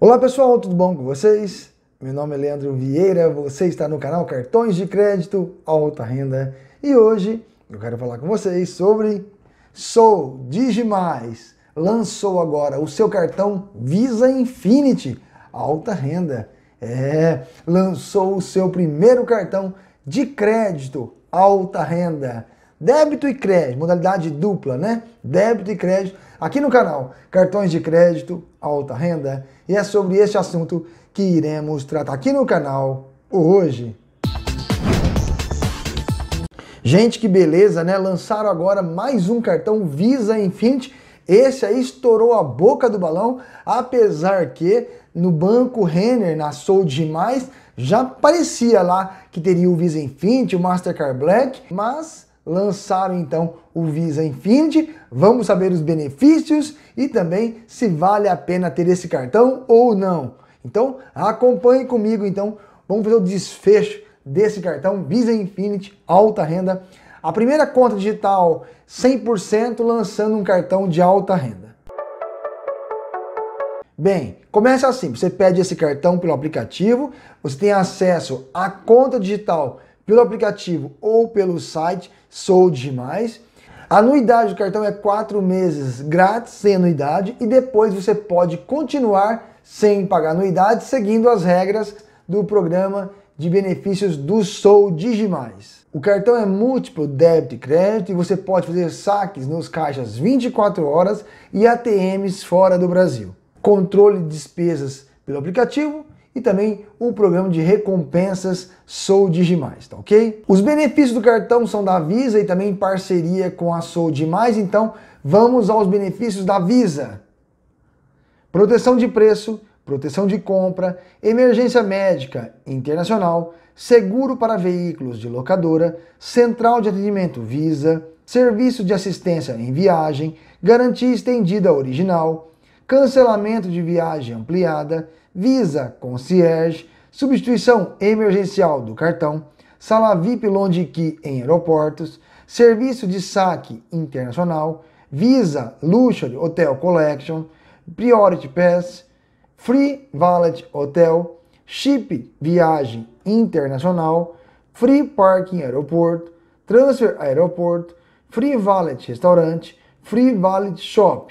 Olá pessoal, tudo bom com vocês? Meu nome é Leandro Vieira, você está no canal Cartões de Crédito Alta Renda e hoje eu quero falar com vocês sobre Sou Digimais. Lançou agora o seu cartão Visa Infinity Alta Renda. É, lançou o seu primeiro cartão de crédito alta renda. Débito e crédito, modalidade dupla, né? Débito e crédito, aqui no canal Cartões de Crédito Alta Renda. E é sobre este assunto que iremos tratar aqui no canal hoje. Gente, que beleza, né? Lançaram agora mais um cartão Visa Infinite. Esse aí estourou a boca do balão, apesar que no banco Renner, na Soul Demais, já parecia lá que teria o Visa Infinite, o Mastercard Black, mas lançaram então o Visa Infinity. Vamos saber os benefícios e também se vale a pena ter esse cartão ou não. Então acompanhe comigo então, vamos fazer o desfecho desse cartão Visa Infinity alta renda. A primeira conta digital 100% lançando um cartão de alta renda. Bem, começa assim, você pede esse cartão pelo aplicativo, você tem acesso à conta digital pelo aplicativo ou pelo site Sou Demais. A anuidade do cartão é quatro meses grátis, sem anuidade, e depois você pode continuar sem pagar anuidade, seguindo as regras do programa de benefícios do Sou Digimais. O cartão é múltiplo débito e crédito e você pode fazer saques nos caixas 24 horas e ATMs fora do Brasil. Controle de despesas pelo aplicativo e também o programa de recompensas Sou Digimais, tá ok? Os benefícios do cartão são da Visa e também em parceria com a Sou Digimais, então vamos aos benefícios da Visa. Proteção de preço, proteção de compra, emergência médica internacional, seguro para veículos de locadora, central de atendimento Visa, serviço de assistência em viagem, garantia estendida original, cancelamento de viagem ampliada, Visa, Concierge, substituição emergencial do cartão, sala VIP Long Key em aeroportos, serviço de saque internacional, Visa Luxury Hotel Collection, Priority Pass, Free Valet Hotel, Chip Viagem Internacional, Free Parking Aeroporto, Transfer Aeroporto, Free Valet Restaurante, Free Valet Shop,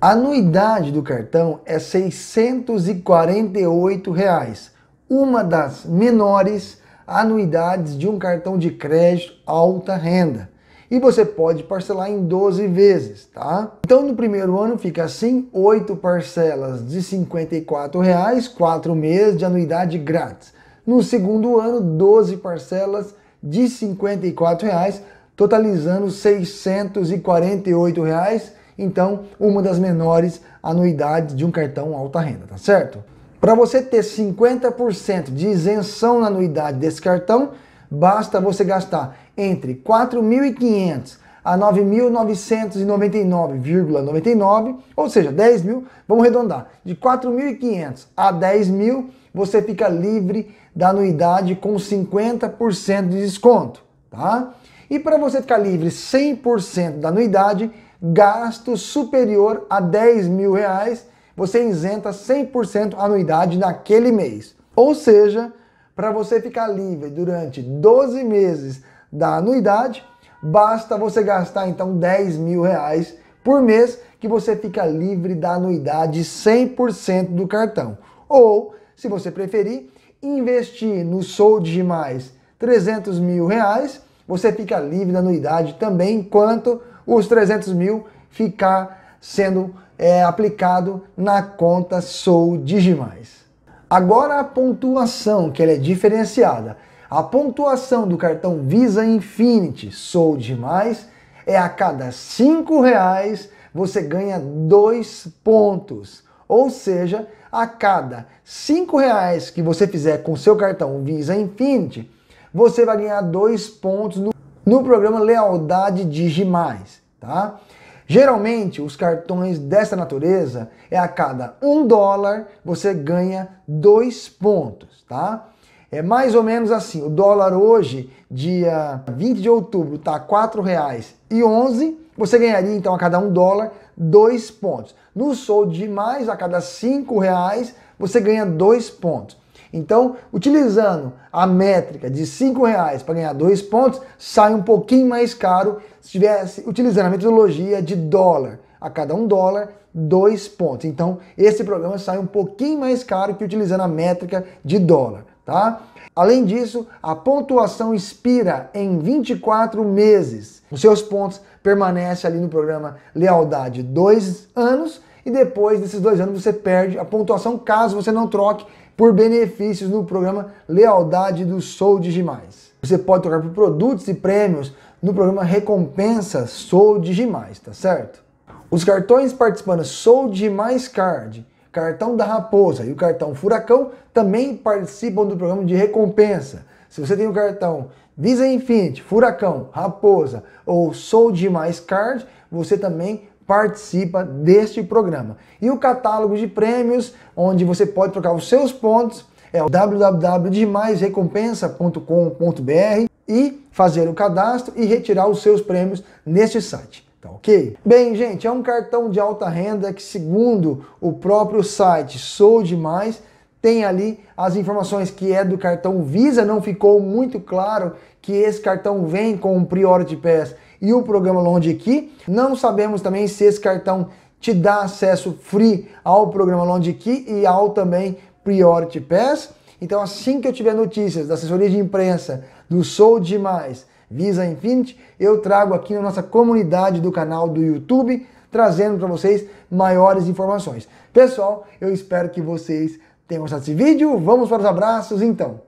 a anuidade do cartão é R$ 648, reais, uma das menores anuidades de um cartão de crédito alta renda. E você pode parcelar em 12 vezes, tá? Então no primeiro ano fica assim, 8 parcelas de R$ 54, reais, 4 meses de anuidade grátis. No segundo ano, 12 parcelas de R$ 54, reais, totalizando R$ 648. Reais, então uma das menores anuidades de um cartão alta renda, tá certo? Para você ter 50% de isenção na anuidade desse cartão, basta você gastar entre 4.500 a 9.999,99, ou seja, 10 mil, vamos arredondar, de 4.500 a 10 mil, você fica livre da anuidade com 50% de desconto, tá? E para você ficar livre 100% da anuidade, gasto superior a 10 mil reais, você isenta 100% anuidade naquele mês. Ou seja, para você ficar livre durante 12 meses da anuidade, basta você gastar então 10 mil reais por mês que você fica livre da anuidade 100% do cartão. Ou, se você preferir, investir no Sold mais 300 mil reais, você fica livre da anuidade também enquanto os 300 mil ficar sendo é, aplicado na conta Sou Digimais. Agora a pontuação, que ela é diferenciada. A pontuação do cartão Visa Infinity Sou Digimais é a cada cinco reais você ganha dois pontos. Ou seja, a cada cinco reais que você fizer com seu cartão Visa Infinity, você vai ganhar dois pontos no, no programa Lealdade Digimais tá? Geralmente, os cartões dessa natureza é a cada um dólar você ganha dois pontos, tá? É mais ou menos assim, o dólar hoje, dia 20 de outubro, tá R$ 4,11, você ganharia então a cada um dólar dois pontos. No Sou Demais, a cada cinco reais, você ganha dois pontos. Então, utilizando a métrica de R$ reais para ganhar dois pontos, sai um pouquinho mais caro se estivesse utilizando a metodologia de dólar. A cada um dólar, dois pontos. Então, esse programa sai um pouquinho mais caro que utilizando a métrica de dólar, tá? Além disso, a pontuação expira em 24 meses. Os seus pontos permanecem ali no programa Lealdade dois anos e depois desses dois anos você perde a pontuação caso você não troque por benefícios no programa Lealdade do Sou Digimais. Você pode trocar por produtos e prêmios no programa Recompensa Sou Digimais, tá certo? Os cartões participando é Sou Digimais Card, cartão da Raposa e o cartão Furacão também participam do programa de recompensa. Se você tem o cartão Visa Infinite, Furacão, Raposa ou Sou Digimais Card, você também participa deste programa. E o catálogo de prêmios, onde você pode trocar os seus pontos, é o www.demaisrecompensa.com.br e fazer o cadastro e retirar os seus prêmios neste site. Tá ok? Bem, gente, é um cartão de alta renda que, segundo o próprio site Sou Demais, tem ali as informações que é do cartão Visa. Não ficou muito claro que esse cartão vem com um Priority Pass e o programa Longe Key. Não sabemos também se esse cartão te dá acesso free ao programa Longe Key e ao também Priority Pass. Então, assim que eu tiver notícias da assessoria de imprensa, do Sou Demais, Visa Infinity, eu trago aqui na nossa comunidade do canal do YouTube, trazendo para vocês maiores informações. Pessoal, eu espero que vocês tenham gostado desse vídeo. Vamos para os abraços, então.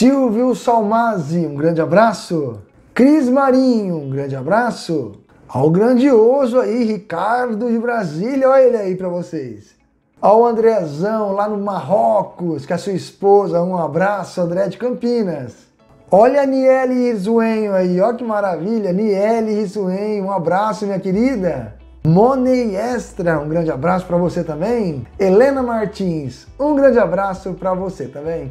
Silvio Salmazzi, um grande abraço. Cris Marinho, um grande abraço. Ao grandioso aí, Ricardo de Brasília, olha ele aí para vocês. Ao Andrezão, lá no Marrocos, que a sua esposa, um abraço, André de Campinas. Olha a Niele Risuenho aí, olha que maravilha, Niele Risuenho, um abraço, minha querida. Money Extra, um grande abraço para você também. Helena Martins, um grande abraço para você também.